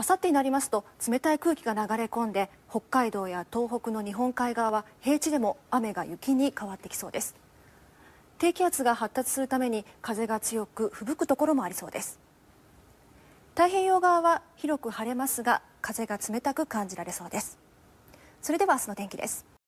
あさってになりますと冷たい空気が流れ込んで北海道や東北の日本海側は平地でも雨が雪に変わってきそうです低気圧が発達するために風が強く吹雪くところもありそうです太平洋側は広く晴れますが風が冷たく感じられそうですそれでは明日の天気です